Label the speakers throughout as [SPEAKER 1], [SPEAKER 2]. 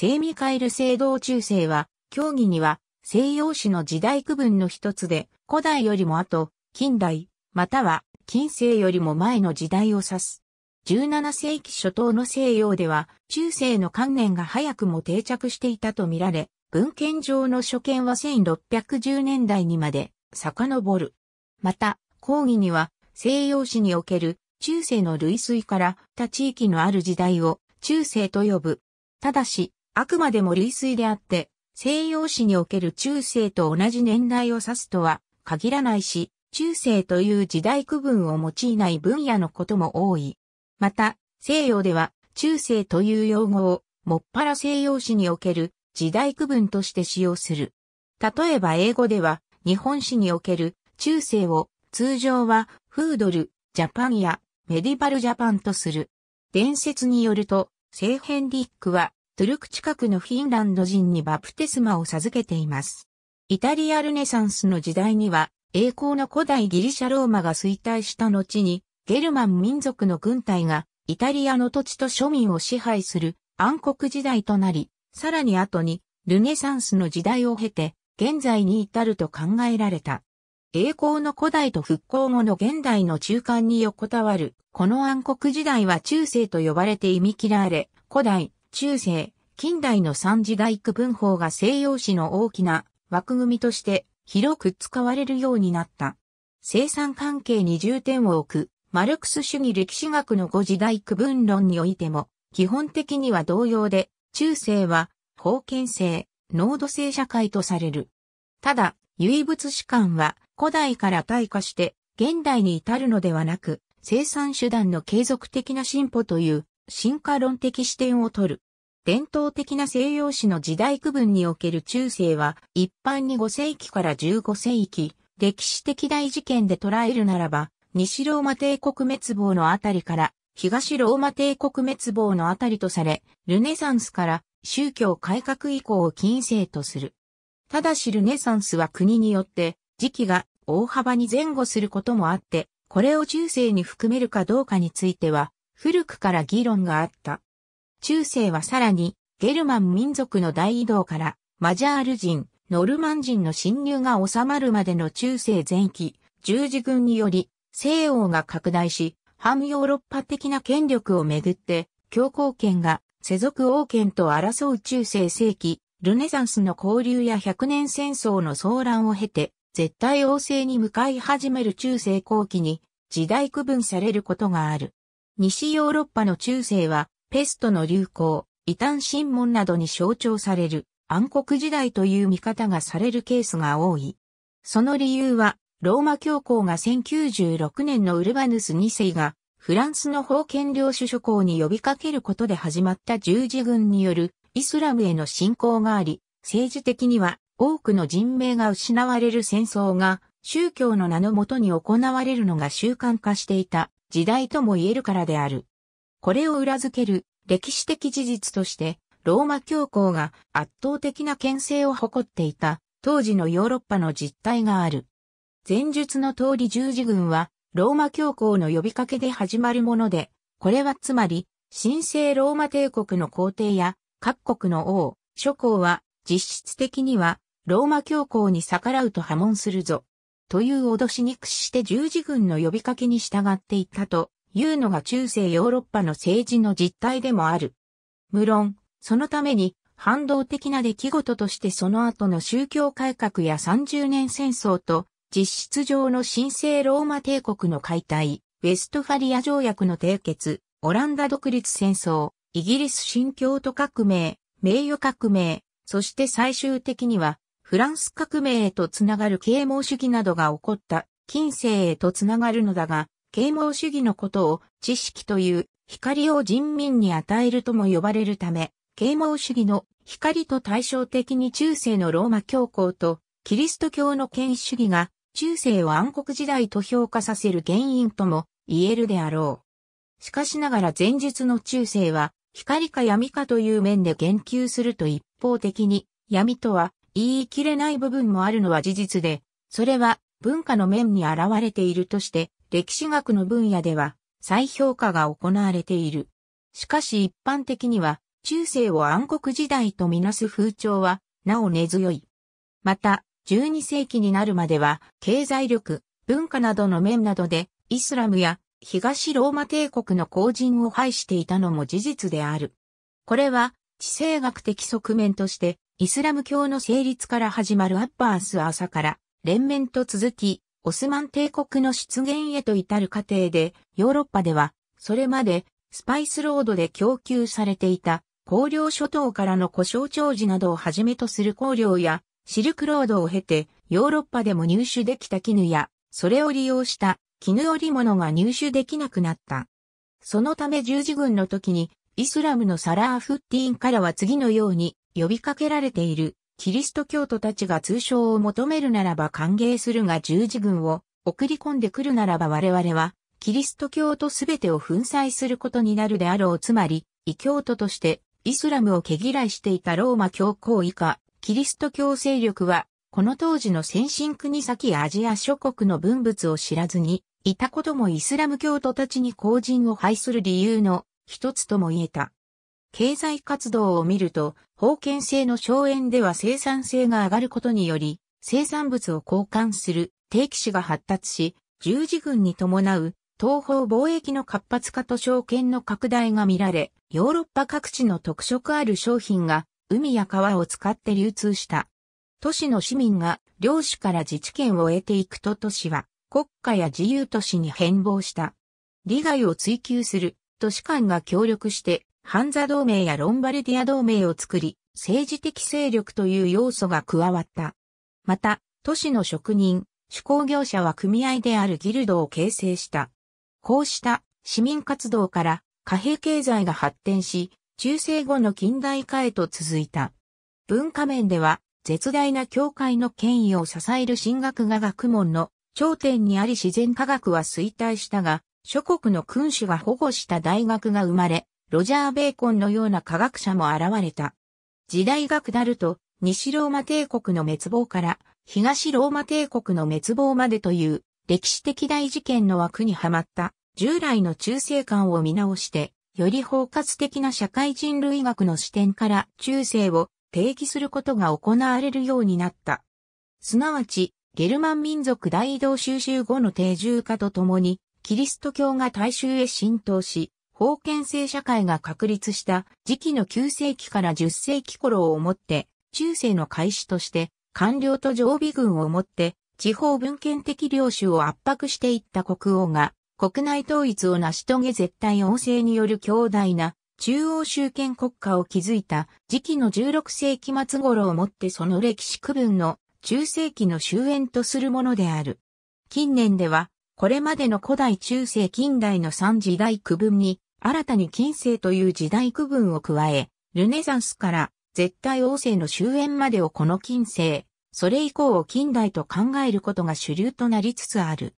[SPEAKER 1] 聖ミカエル聖堂中世は、教義には西洋史の時代区分の一つで、古代よりも後、近代、または近世よりも前の時代を指す。17世紀初頭の西洋では、中世の観念が早くも定着していたとみられ、文献上の所見は1610年代にまで遡る。また、講義には、西洋史における中世の類推から他地域のある時代を中世と呼ぶ。ただし、あくまでも類推であって、西洋史における中世と同じ年代を指すとは限らないし、中世という時代区分を用いない分野のことも多い。また、西洋では中世という用語をもっぱら西洋史における時代区分として使用する。例えば英語では日本史における中世を通常はフードル、ジャパンやメディバルジャパンとする。伝説によると、聖ヘンリックはトゥルク近くのフィンランド人にバプテスマを授けています。イタリアルネサンスの時代には、栄光の古代ギリシャローマが衰退した後に、ゲルマン民族の軍隊が、イタリアの土地と庶民を支配する暗黒時代となり、さらに後に、ルネサンスの時代を経て、現在に至ると考えられた。栄光の古代と復興後の現代の中間に横たわる、この暗黒時代は中世と呼ばれて忌み嫌われ、古代、中世、近代の三時大区文法が西洋史の大きな枠組みとして広く使われるようになった。生産関係に重点を置く、マルクス主義歴史学の五時大区分論においても、基本的には同様で、中世は、封建制、濃度制社会とされる。ただ、唯物史観は古代から退化して、現代に至るのではなく、生産手段の継続的な進歩という進化論的視点を取る。伝統的な西洋史の時代区分における中世は一般に5世紀から15世紀、歴史的大事件で捉えるならば、西ローマ帝国滅亡のあたりから東ローマ帝国滅亡のあたりとされ、ルネサンスから宗教改革以降を近世とする。ただしルネサンスは国によって時期が大幅に前後することもあって、これを中世に含めるかどうかについては古くから議論があった。中世はさらにゲルマン民族の大移動からマジャール人、ノルマン人の侵入が収まるまでの中世前期、十字軍により西欧が拡大し、反ヨーロッパ的な権力をめぐって、強行権が世俗王権と争う中世世紀、ルネサンスの交流や百年戦争の騒乱を経て、絶対王政に向かい始める中世後期に時代区分されることがある。西ヨーロッパの中世は、ペストの流行、異端審問などに象徴される暗黒時代という見方がされるケースが多い。その理由は、ローマ教皇が1096年のウルバヌス2世が、フランスの封建領主諸侯に呼びかけることで始まった十字軍によるイスラムへの侵攻があり、政治的には多くの人命が失われる戦争が宗教の名のもとに行われるのが習慣化していた時代とも言えるからである。これを裏付ける歴史的事実として、ローマ教皇が圧倒的な牽制を誇っていた当時のヨーロッパの実態がある。前述の通り十字軍はローマ教皇の呼びかけで始まるもので、これはつまり神聖ローマ帝国の皇帝や各国の王、諸侯は実質的にはローマ教皇に逆らうと破門するぞという脅しに屈して十字軍の呼びかけに従っていったというのが中世ヨーロッパの政治の実態でもある。無論、そのために反動的な出来事としてその後の宗教改革や30年戦争と実質上の神聖ローマ帝国の解体、ウェストファリア条約の締結、オランダ独立戦争、イギリス新教徒革命、名誉革命、そして最終的にはフランス革命へとつながる啓蒙主義などが起こった近世へとつながるのだが、啓蒙主義のことを知識という光を人民に与えるとも呼ばれるため、啓蒙主義の光と対照的に中世のローマ教皇とキリスト教の権威主義が中世を暗黒時代と評価させる原因とも言えるであろう。しかしながら前述の中世は光か闇かという面で言及すると一方的に闇とは言い切れない部分もあるのは事実で、それは文化の面に現れているとして、歴史学の分野では再評価が行われている。しかし一般的には、中世を暗黒時代とみなす風潮は、なお根強い。また、12世紀になるまでは、経済力、文化などの面などで、イスラムや東ローマ帝国の後人を排していたのも事実である。これは、地政学的側面として、イスラム教の成立から始まるアッバース朝から連綿と続き、オスマン帝国の出現へと至る過程で、ヨーロッパでは、それまで、スパイスロードで供給されていた、香料諸島からの故障長寿などをはじめとする香料や、シルクロードを経て、ヨーロッパでも入手できた絹や、それを利用した絹織物が入手できなくなった。そのため十字軍の時に、イスラムのサラーフッティンからは次のように呼びかけられているキリスト教徒たちが通称を求めるならば歓迎するが十字軍を送り込んでくるならば我々はキリスト教とすべてを粉砕することになるであろうつまり異教徒としてイスラムを毛嫌いしていたローマ教皇以下キリスト教勢力はこの当時の先進国先アジア諸国の文物を知らずにいたこともイスラム教徒たちに後人を排する理由の一つとも言えた。経済活動を見ると、封建制の荘園では生産性が上がることにより、生産物を交換する定期市が発達し、十字軍に伴う東方貿易の活発化と証券の拡大が見られ、ヨーロッパ各地の特色ある商品が海や川を使って流通した。都市の市民が領主から自治権を得ていくと都市は国家や自由都市に変貌した。利害を追求する都市間が協力してハンザ同盟やロンバルディア同盟を作り、政治的勢力という要素が加わった。また、都市の職人、手工業者は組合であるギルドを形成した。こうした市民活動から貨幣経済が発展し、中世後の近代化へと続いた。文化面では、絶大な教会の権威を支える神学が学問の頂点にあり自然科学は衰退したが、諸国の君主が保護した大学が生まれ、ロジャー・ベーコンのような科学者も現れた。時代が下ると、西ローマ帝国の滅亡から東ローマ帝国の滅亡までという歴史的大事件の枠にはまった従来の中世観を見直して、より包括的な社会人類学の視点から中世を定義することが行われるようになった。すなわち、ゲルマン民族大移動収集後の定住化とともに、キリスト教が大衆へ浸透し、封建制社会が確立した時期の9世紀から10世紀頃をもって、中世の開始として、官僚と常備軍をもって、地方文献的領主を圧迫していった国王が、国内統一を成し遂げ絶対王政による強大な中央集権国家を築いた時期の16世紀末頃をもってその歴史区分の中世紀の終焉とするものである。近年では、これまでの古代中世近代の三時代区分に新たに近世という時代区分を加え、ルネサンスから絶対王政の終焉までをこの近世、それ以降を近代と考えることが主流となりつつある。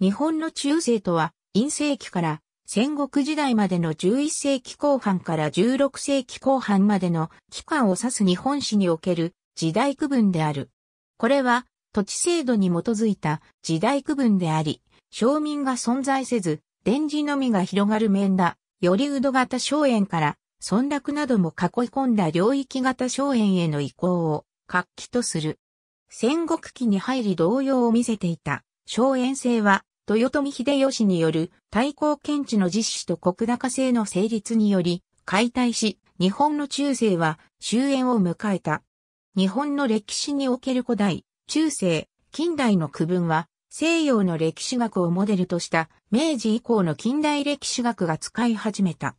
[SPEAKER 1] 日本の中世とは、陰世紀から戦国時代までの11世紀後半から16世紀後半までの期間を指す日本史における時代区分である。これは土地制度に基づいた時代区分であり、庶民が存在せず、電磁のみが広がる面だ。よりうど型荘園から、村落なども囲い込んだ領域型荘園への移行を活気とする。戦国期に入り動揺を見せていた荘園制は、豊臣秀吉による対抗検知の実施と石高制の成立により解体し、日本の中世は終焉を迎えた。日本の歴史における古代、中世、近代の区分は西洋の歴史学をモデルとした明治以降の近代歴史学が使い始めた。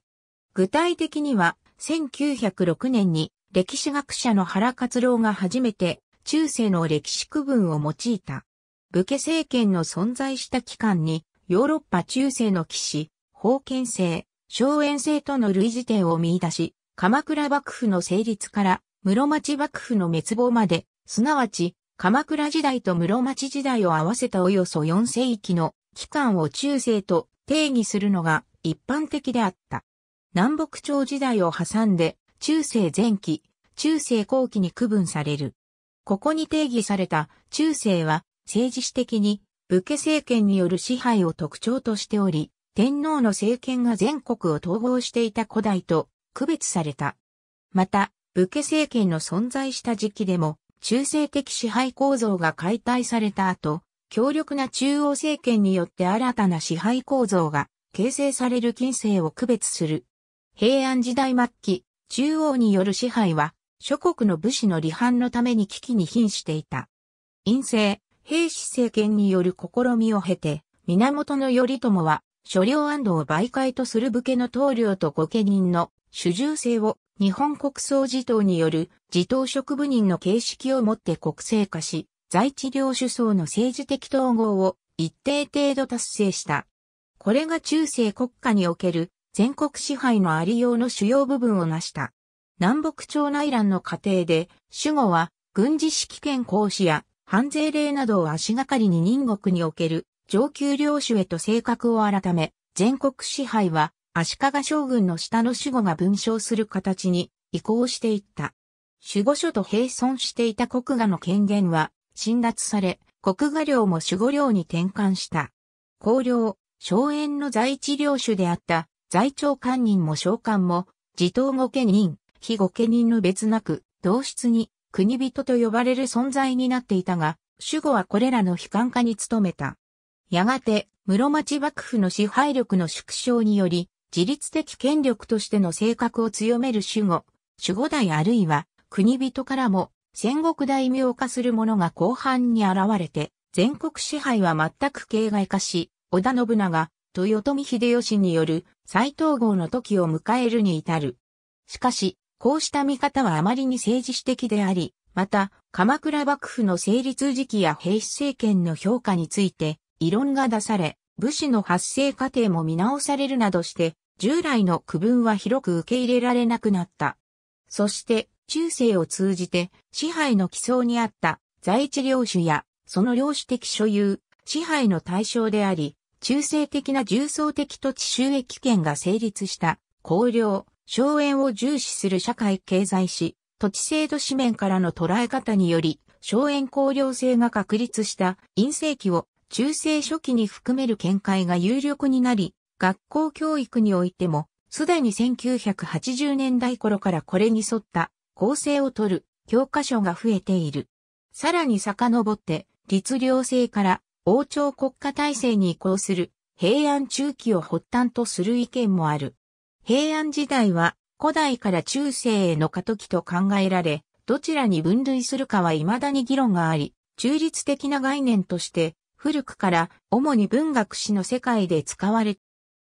[SPEAKER 1] 具体的には、1906年に歴史学者の原克郎が初めて中世の歴史区分を用いた。武家政権の存在した期間にヨーロッパ中世の騎士、封建制、荘園制との類似点を見出し、鎌倉幕府の成立から室町幕府の滅亡まで、すなわち鎌倉時代と室町時代を合わせたおよそ4世紀の期間を中世と定義するのが一般的であった。南北朝時代を挟んで中世前期、中世後期に区分される。ここに定義された中世は政治史的に武家政権による支配を特徴としており、天皇の政権が全国を統合していた古代と区別された。また、武家政権の存在した時期でも中性的支配構造が解体された後、強力な中央政権によって新たな支配構造が形成される近世を区別する。平安時代末期、中央による支配は諸国の武士の離反のために危機に瀕していた。陰性、平氏政権による試みを経て、源頼朝は、諸領安堵を媒介とする武家の棟梁と御家人の主従性を日本国葬自党による自党職部人の形式をもって国政化し、在地領主層の政治的統合を一定程度達成した。これが中世国家における全国支配のありようの主要部分を成した。南北朝内乱の過程で、主語は軍事指揮権行使や反税令などを足がかりに任国における上級領主へと性格を改め、全国支配は足利将軍の下の守護が分章する形に移行していった。守護所と並存していた国画の権限は侵奪され、国画領も守護領に転換した。公領、荘園の在地領主であった在庁官人も召喚も、自頭御家人、非御家人の別なく、同室に国人と呼ばれる存在になっていたが、守護はこれらの悲観化に努めた。やがて、室町幕府の支配力の縮小により、自律的権力としての性格を強める守護、守護代あるいは国人からも戦国大名化する者が後半に現れて、全国支配は全く形骸化し、織田信長、豊臣秀吉による再統合の時を迎えるに至る。しかし、こうした見方はあまりに政治史的であり、また、鎌倉幕府の成立時期や平氏政権の評価について、異論が出され、武士の発生過程も見直されるなどして、従来の区分は広く受け入れられなくなった。そして、中世を通じて支配の基礎にあった在地領主やその領主的所有、支配の対象であり、中世的な重層的土地収益権が成立した公領、荘園を重視する社会経済史、土地制度紙面からの捉え方により、荘園公領制が確立した陰性期を中世初期に含める見解が有力になり、学校教育においても、すでに1980年代頃からこれに沿った構成をとる教科書が増えている。さらに遡って、律令制から王朝国家体制に移行する平安中期を発端とする意見もある。平安時代は古代から中世への過渡期と考えられ、どちらに分類するかは未だに議論があり、中立的な概念として古くから主に文学史の世界で使われ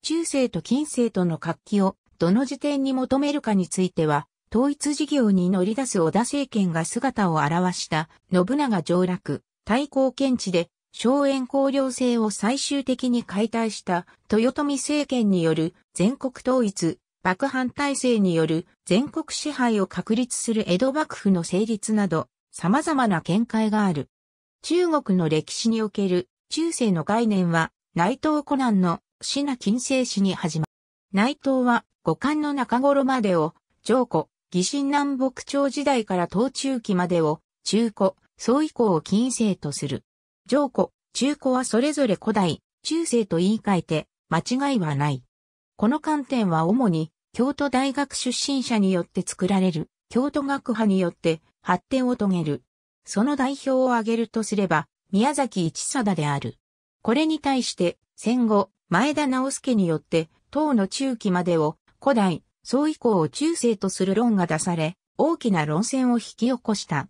[SPEAKER 1] 中世と近世との活気をどの時点に求めるかについては、統一事業に乗り出す織田政権が姿を現した信長上洛、対抗検地で荘園公領制を最終的に解体した豊臣政権による全国統一、幕藩体制による全国支配を確立する江戸幕府の成立など様々な見解がある。中国の歴史における中世の概念は内藤コナンのシナ近世史に始まる。内藤は五冠の中頃までを、上古、義神南北朝時代から東中期までを、中古、宋以降を近世とする。上古、中古はそれぞれ古代、中世と言い換えて、間違いはない。この観点は主に、京都大学出身者によって作られる、京都学派によって発展を遂げる。その代表を挙げるとすれば、宮崎一貞である。これに対して、戦後、前田直介によって、唐の中期までを古代、宋以降を中世とする論が出され、大きな論戦を引き起こした。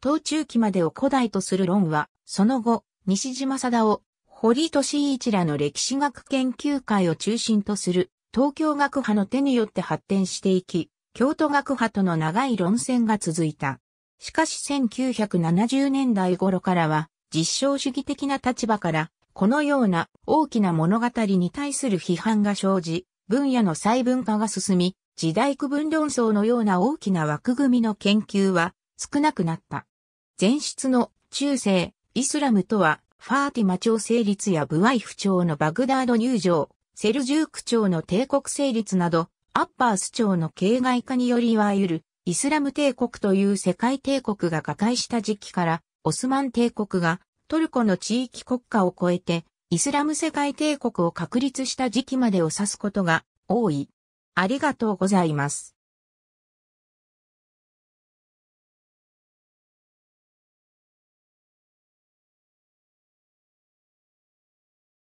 [SPEAKER 1] 唐中期までを古代とする論は、その後、西島貞夫、堀俊一らの歴史学研究会を中心とする東京学派の手によって発展していき、京都学派との長い論戦が続いた。しかし1970年代頃からは、実証主義的な立場からこのような大きな物語に対する批判が生じ、分野の細分化が進み、時代区分論争のような大きな枠組みの研究は少なくなった。前出の中世、イスラムとは、ファーティマ朝成立やブワイフ朝のバグダード入場、セルジューク朝の帝国成立など、アッパース朝の形骸化によりいわゆるイスラム帝国という世界帝国が瓦解した時期から、オスマン帝国がトルコの地域国家を超えて、イスラム世界帝国を確立した時期までを指すことが多い。ありがとうございます。